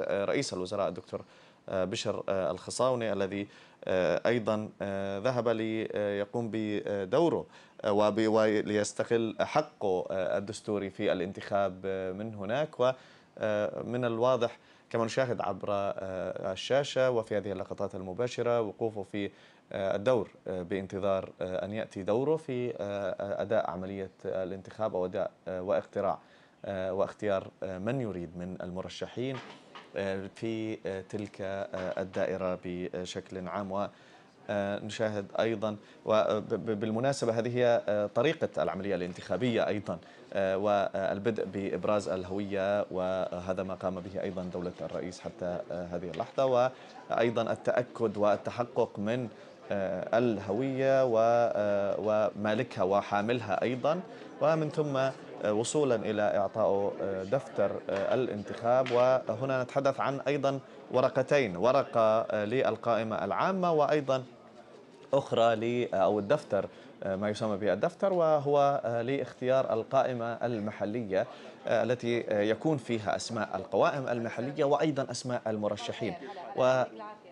آه، رئيس الوزراء الدكتور آه، بشر آه، الخصاوني الذي ايضا ذهب ليقوم بدوره وليستغل حقه الدستوري في الانتخاب من هناك ومن الواضح كما نشاهد عبر الشاشه وفي هذه اللقطات المباشره وقوفه في الدور بانتظار ان ياتي دوره في اداء عمليه الانتخاب او اداء واقتراع واختيار من يريد من المرشحين آه، في آه، تلك آه، الدائرة بشكل عام ونشاهد أيضا وبالمناسبة هذه هي طريقة العملية الانتخابية أيضا والبدء بإبراز الهوية وهذا ما قام به أيضا دولة الرئيس حتى هذه اللحظة وأيضا التأكد والتحقق من آه، الهوية آه، ومالكها وحاملها أيضا ومن ثم آه، وصولا إلى إعطائه دفتر الانتخاب وهنا نتحدث عن أيضا ورقتين ورقة للقائمة العامة وأيضا أخرى أو الدفتر آه، ما يسمى بالدفتر وهو آه، لاختيار القائمة المحلية آه، التي يكون فيها أسماء القوائم المحلية وأيضا أسماء المرشحين و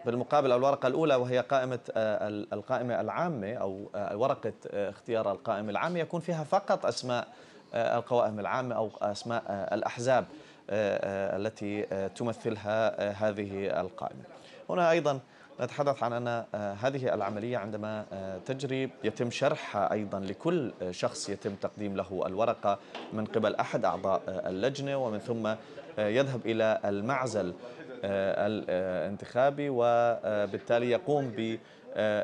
بالمقابل الورقة الأولى وهي قائمة القائمة العامة أو ورقة اختيار القائمة العامة يكون فيها فقط أسماء القوائم العامة أو أسماء الأحزاب التي تمثلها هذه القائمة هنا أيضا نتحدث عن أن آه، هذه العملية عندما آه، تجري يتم شرحها أيضا لكل آه، شخص يتم تقديم له الورقة من قبل أحد أعضاء اللجنة ومن ثم يذهب إلى المعزل الانتخابي وبالتالي يقوم ب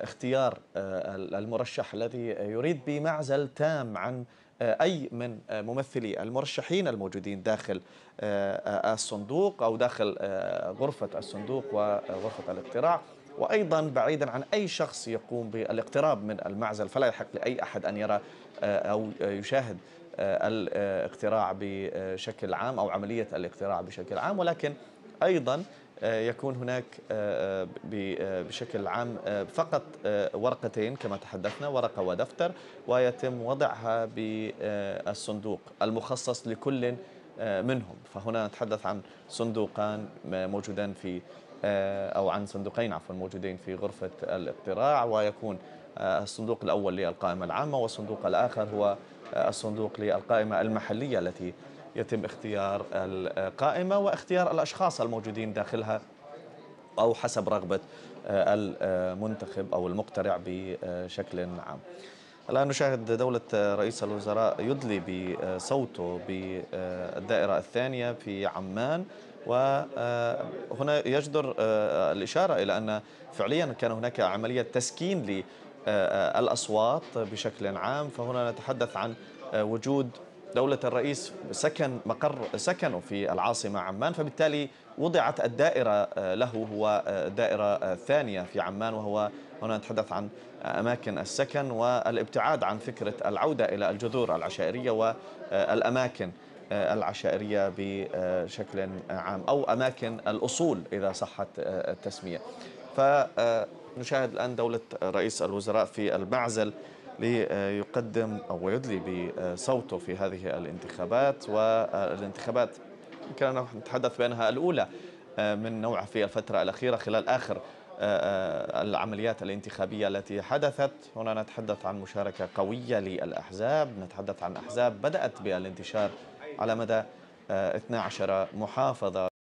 اختيار المرشح الذي يريد بمعزل تام عن أي من ممثلي المرشحين الموجودين داخل الصندوق أو داخل غرفة الصندوق وغرفة الاقتراع وأيضا بعيدا عن أي شخص يقوم بالاقتراب من المعزل فلا يحق لأي أحد أن يرى آه، أو يشاهد آه، الاقتراع بشكل عام أو عملية الاقتراع بشكل عام ولكن أيضا آه، يكون هناك بشكل عام فقط ورقتين كما تحدثنا ورقة ودفتر ويتم وضعها بالصندوق المخصص لكل منهم فهنا نتحدث عن صندوقان موجودان في آه، أو عن صندوقين عفوا موجودين في غرفة الاقتراع ويكون آه، الصندوق الأول للقائمة العامة والصندوق الآخر هو آه، الصندوق للقائمة المحلية التي يتم اختيار القائمة واختيار الأشخاص الموجودين داخلها أو حسب رغبة المنتخب أو المقترع بشكل عام الآن نشاهد دولة رئيس الوزراء يدلي بصوته بالدائرة الثانية في عمان وهنا يجدر آه، الإشارة إلى أن فعليا كان هناك عملية تسكين للأصوات بشكل عام فهنا نتحدث عن آه، وجود دولة الرئيس سكن مقر سكنه في العاصمة عمان فبالتالي وضعت الدائرة آه، له هو دائرة ثانية في عمان وهو هنا نتحدث عن أماكن السكن والابتعاد عن فكرة العودة إلى الجذور العشائرية والأماكن آه، العشائرية بشكل عام أو أماكن الأصول إذا صحت آه، التسمية فنشاهد الآن دولة رئيس الوزراء في المعزل ليقدم أو يدلي بصوته في هذه الانتخابات والانتخابات كنا نتحدث بأنها الأولى آه، من نوعها في الفترة الأخيرة خلال آخر العمليات الانتخابية التي حدثت هنا نتحدث عن مشاركة قوية للأحزاب نتحدث عن أحزاب بدأت بالانتشار على مدى 12 آه، محافظة